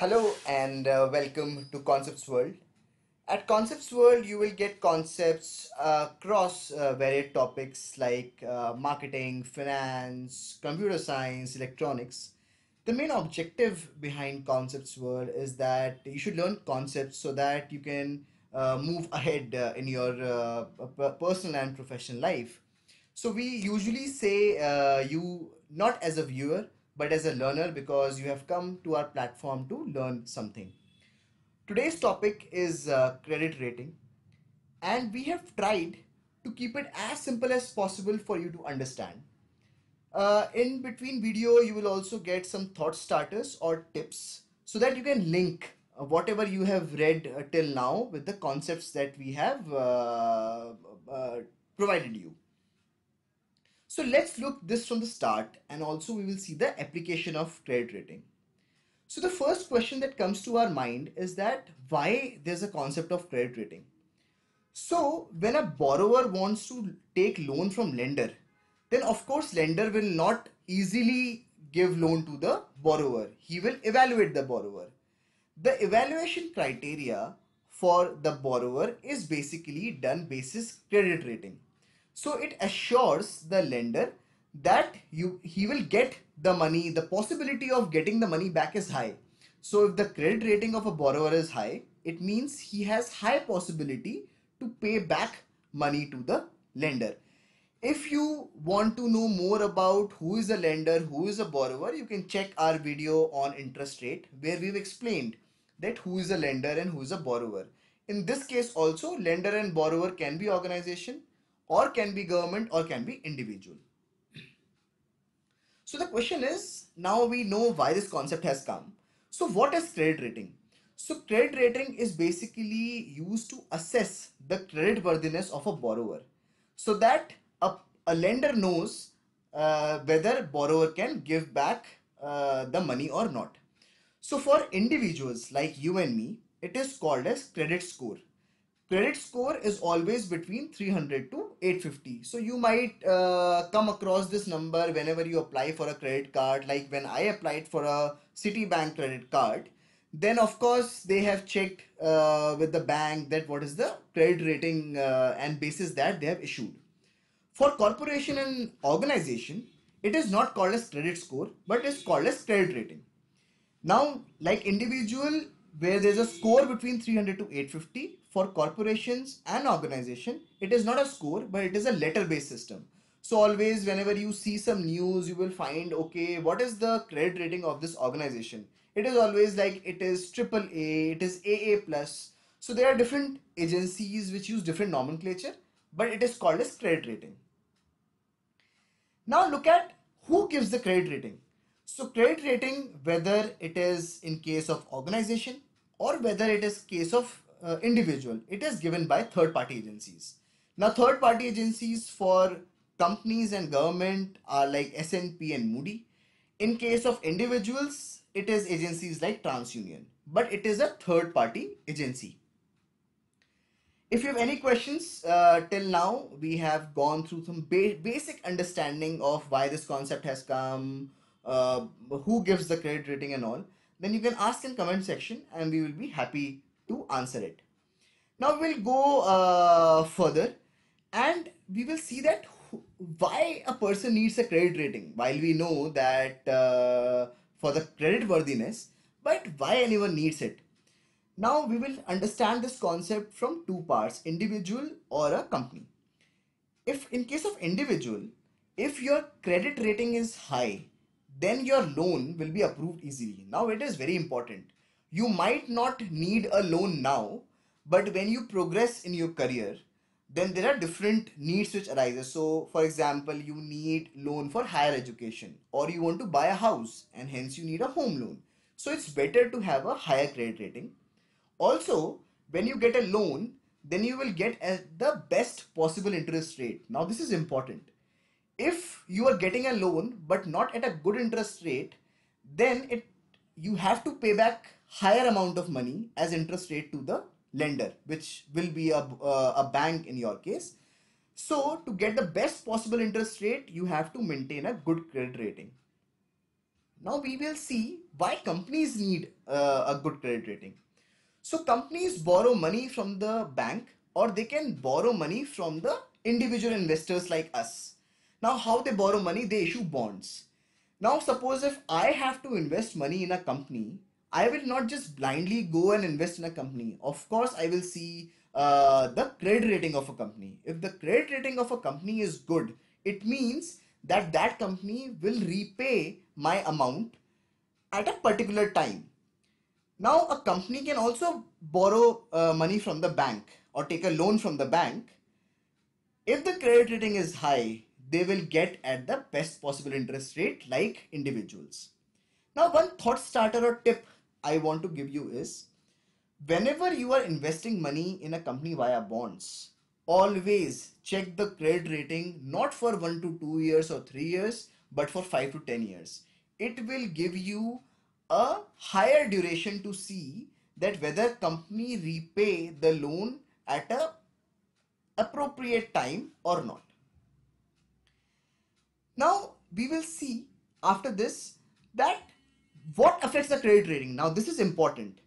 Hello and uh, welcome to Concepts World. At Concepts World, you will get concepts uh, across uh, varied topics like uh, marketing, finance, computer science, electronics. The main objective behind Concepts World is that you should learn concepts so that you can uh, move ahead uh, in your personal and professional life. So, we usually say you, not as a viewer, but as a learner because you have come to our platform to learn something. Today's topic is uh, credit rating, and we have tried to keep it as simple as possible for you to understand. Uh, in between video, you will also get some thought starters or tips so that you can link uh, whatever you have read uh, till now with the concepts that we have uh, uh provided you. So let's look this from the start and also we will see the application of credit rating. So the first question that comes to our mind is that why there's a concept of credit rating. So when a borrower wants to take loan from lender, then of course lender will not easily give loan to the borrower. He will evaluate the borrower. The evaluation criteria for the borrower is basically done basis credit rating. So it assures the lender that you he will get the money. The possibility of getting the money back is high. So if the credit rating of a borrower is high, it means he has high possibility to pay back money to the lender. If you want to know more about who is a lender, who is a borrower, you can check our video on interest rate where we've explained that who is a lender and who is a borrower. In this case also, lender and borrower can be organization, or can be government or can be individual. So the question is now we know why this concept has come. So what is credit rating? So credit rating is basically used to assess the credit worthiness of a borrower so that a, a lender knows uh, whether borrower can give back uh, the money or not. So for individuals like you and me, it is called as credit score. Credit score is always between 300 to 850. So you might uh, come across this number whenever you apply for a credit card. Like when I applied for a Citibank credit card, then of course they have checked uh, with the bank that what is the credit rating uh, and basis that they have issued. For corporation and organization, it is not called as credit score, but is called as credit rating. Now, like individual, where there's a score between 300 to 850 for corporations and organization it is not a score but it is a letter based system so always whenever you see some news you will find okay what is the credit rating of this organization it is always like it is triple a it is aa plus so there are different agencies which use different nomenclature but it is called as credit rating now look at who gives the credit rating so credit rating, whether it is in case of organization or whether it is case of uh, individual, it is given by third party agencies. Now third party agencies for companies and government are like S&P and Moody. In case of individuals, it is agencies like TransUnion, but it is a third party agency. If you have any questions uh, till now, we have gone through some ba basic understanding of why this concept has come, uh, who gives the credit rating and all, then you can ask in comment section and we will be happy to answer it. Now we'll go uh, further and we will see that why a person needs a credit rating while we know that uh, for the credit worthiness but why anyone needs it now we will understand this concept from two parts individual or a company if in case of individual if your credit rating is high then your loan will be approved easily. Now it is very important. You might not need a loan now, but when you progress in your career, then there are different needs which arises. So for example, you need loan for higher education or you want to buy a house and hence you need a home loan. So it's better to have a higher credit rating. Also, when you get a loan, then you will get the best possible interest rate. Now this is important if you are getting a loan but not at a good interest rate then it you have to pay back higher amount of money as interest rate to the lender which will be a, uh, a bank in your case so to get the best possible interest rate you have to maintain a good credit rating now we will see why companies need uh, a good credit rating so companies borrow money from the bank or they can borrow money from the individual investors like us now, how they borrow money? They issue bonds. Now, suppose if I have to invest money in a company, I will not just blindly go and invest in a company. Of course, I will see uh, the credit rating of a company. If the credit rating of a company is good, it means that that company will repay my amount at a particular time. Now, a company can also borrow uh, money from the bank or take a loan from the bank. If the credit rating is high, they will get at the best possible interest rate like individuals. Now, one thought starter or tip I want to give you is whenever you are investing money in a company via bonds, always check the credit rating not for 1 to 2 years or 3 years but for 5 to 10 years. It will give you a higher duration to see that whether company repay the loan at a appropriate time or not. Now we will see after this that what affects the credit rating. Now this is important.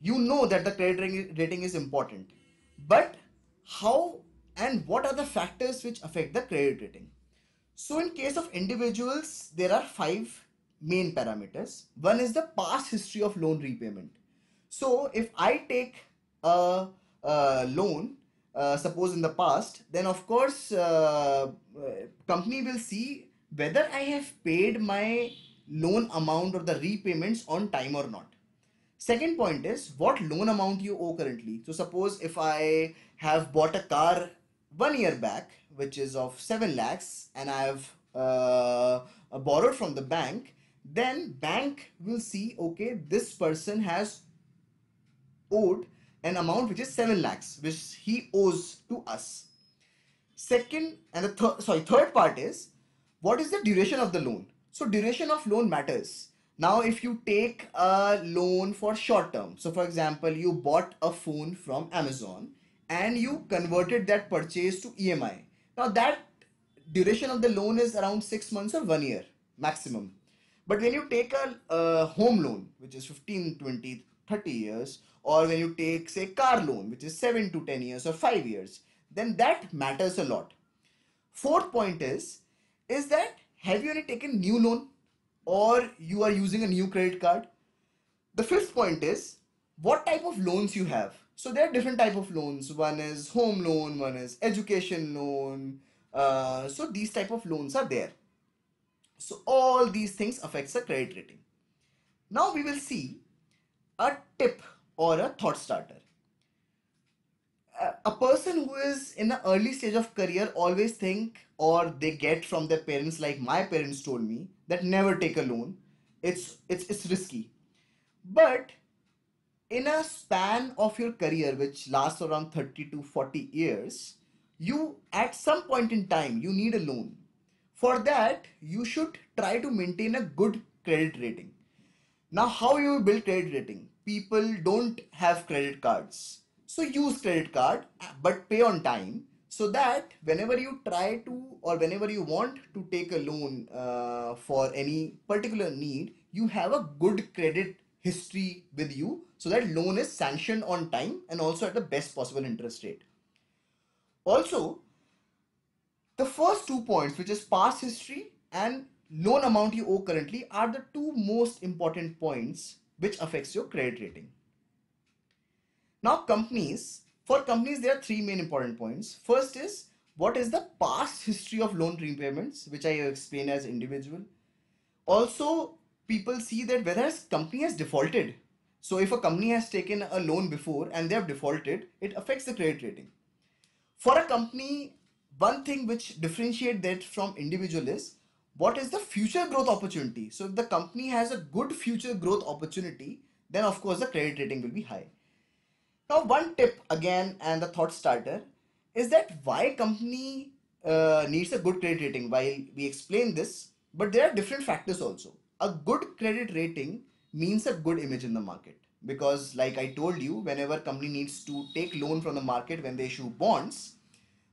You know that the credit rating is important, but how and what are the factors which affect the credit rating? So in case of individuals, there are five main parameters. One is the past history of loan repayment. So if I take a, a loan, uh, suppose in the past, then of course uh, uh company will see whether I have paid my loan amount or the repayments on time or not. Second point is what loan amount you owe currently. So suppose if I have bought a car one year back, which is of 7 lakhs and I have uh, borrowed from the bank, then bank will see, okay, this person has owed an amount which is 7 lakhs, which he owes to us. Second and the third sorry, third part is what is the duration of the loan? So duration of loan matters. Now, if you take a loan for short term, so for example, you bought a phone from Amazon and you converted that purchase to EMI. Now that duration of the loan is around six months or one year maximum. But when you take a, a home loan, which is 15, 20, 30 years, or when you take say car loan, which is seven to 10 years or five years, then that matters a lot. Fourth point is is that have you already taken new loan or you are using a new credit card? The fifth point is what type of loans you have. So there are different type of loans. One is home loan, one is education loan. Uh, so these type of loans are there. So all these things affects the credit rating. Now we will see a tip or a thought starter a person who is in the early stage of career always think or they get from their parents like my parents told me that never take a loan it's it's it's risky but in a span of your career which lasts around 30 to 40 years you at some point in time you need a loan for that you should try to maintain a good credit rating now how you build credit rating people don't have credit cards so use credit card, but pay on time so that whenever you try to or whenever you want to take a loan uh, for any particular need, you have a good credit history with you so that loan is sanctioned on time and also at the best possible interest rate. Also, the first two points, which is past history and loan amount you owe currently, are the two most important points which affects your credit rating. Now companies, for companies there are three main important points. First is what is the past history of loan repayments which I explain as individual. Also people see that whether a company has defaulted. So if a company has taken a loan before and they have defaulted, it affects the credit rating. For a company, one thing which differentiate that from individual is what is the future growth opportunity. So if the company has a good future growth opportunity, then of course the credit rating will be high. Now, one tip again and the thought starter is that why company uh, needs a good credit rating. While we explain this, but there are different factors also. A good credit rating means a good image in the market because, like I told you, whenever company needs to take loan from the market when they issue bonds,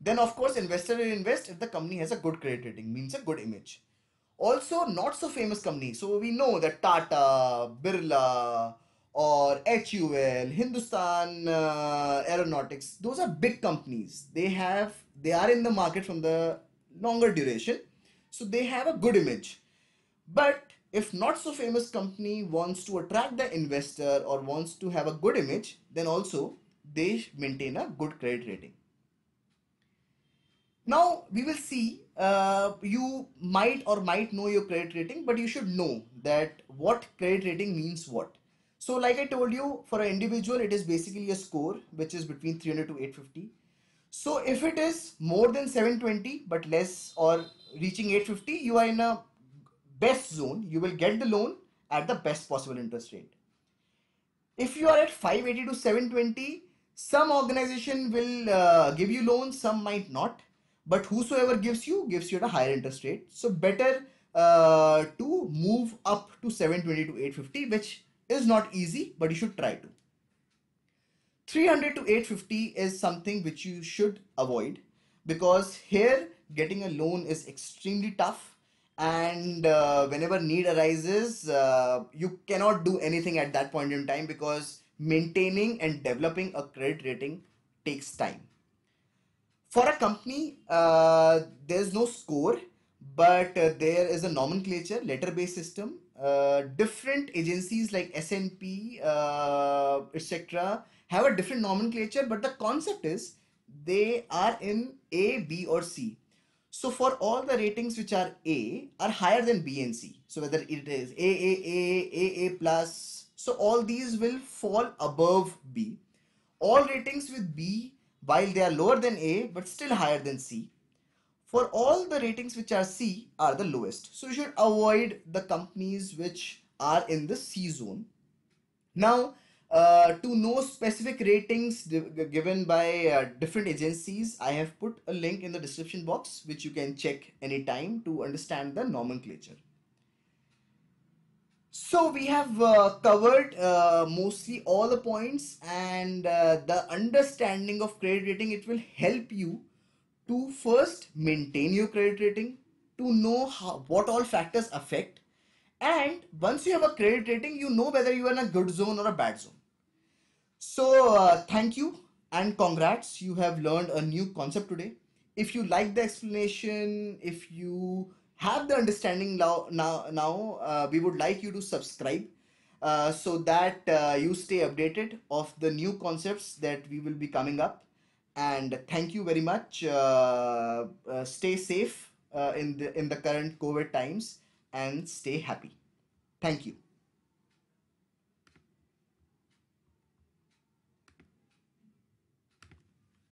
then of course investor will invest if the company has a good credit rating, means a good image. Also, not so famous company. So we know that Tata, Birla, or HUL, Hindustan uh, Aeronautics, those are big companies. They have they are in the market from the longer duration, so they have a good image. But if not so famous company wants to attract the investor or wants to have a good image, then also they maintain a good credit rating. Now we will see. Uh, you might or might know your credit rating, but you should know that what credit rating means what so like I told you, for an individual, it is basically a score which is between 300 to 850. So if it is more than 720 but less or reaching 850, you are in a best zone. You will get the loan at the best possible interest rate. If you are at 580 to 720, some organization will uh, give you loans, some might not. But whosoever gives you, gives you at a higher interest rate. So better uh, to move up to 720 to 850, which is not easy, but you should try to. 300 to 850 is something which you should avoid because here getting a loan is extremely tough and uh, whenever need arises uh, you cannot do anything at that point in time because maintaining and developing a credit rating takes time for a company uh, there's no score but uh, there is a nomenclature letter based system uh, different agencies like snp uh, etc have a different nomenclature but the concept is they are in a b or c so for all the ratings which are a are higher than b and c so whether it is aaa aa plus so all these will fall above b all ratings with b while they are lower than a but still higher than c for all the ratings which are C are the lowest. So you should avoid the companies which are in the C zone. Now, uh, to know specific ratings given by uh, different agencies, I have put a link in the description box which you can check anytime to understand the nomenclature. So we have uh, covered uh, mostly all the points and uh, the understanding of credit rating it will help you to first maintain your credit rating, to know how, what all factors affect, and once you have a credit rating, you know whether you are in a good zone or a bad zone. So, uh, thank you and congrats, you have learned a new concept today. If you like the explanation, if you have the understanding now, now, now uh, we would like you to subscribe. Uh, so that uh, you stay updated of the new concepts that we will be coming up and thank you very much. Uh, uh, stay safe uh, in the in the current COVID times and stay happy. Thank you.